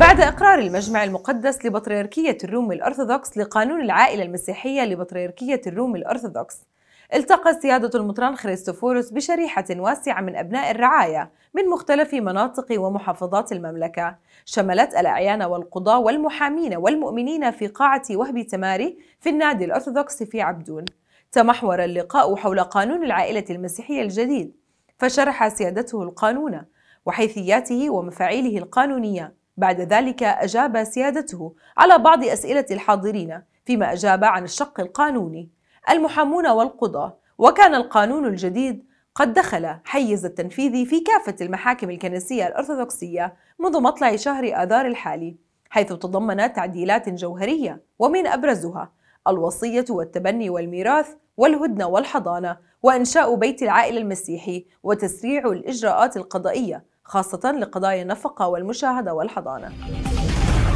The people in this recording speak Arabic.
بعد إقرار المجمع المقدس لبطريركية الروم الأرثوذكس لقانون العائلة المسيحية لبطريركية الروم الأرثوذكس التقى سيادة المطران خريستوفوروس بشريحة واسعة من أبناء الرعاية من مختلف مناطق ومحافظات المملكة شملت الأعيان والقضاة والمحامين والمؤمنين في قاعة وهب تماري في النادي الأرثوذكس في عبدون تمحور اللقاء حول قانون العائلة المسيحية الجديد فشرح سيادته القانون وحيثياته ومفاعيله القانونيه بعد ذلك أجاب سيادته على بعض أسئلة الحاضرين فيما أجاب عن الشق القانوني المحامون والقضاة وكان القانون الجديد قد دخل حيز التنفيذ في كافة المحاكم الكنسية الأرثوذكسية منذ مطلع شهر آذار الحالي حيث تضمن تعديلات جوهرية ومن أبرزها الوصية والتبني والميراث والهدنة والحضانة وإنشاء بيت العائلة المسيحي وتسريع الإجراءات القضائية خاصة لقضايا النفقة والمشاهدة والحضانة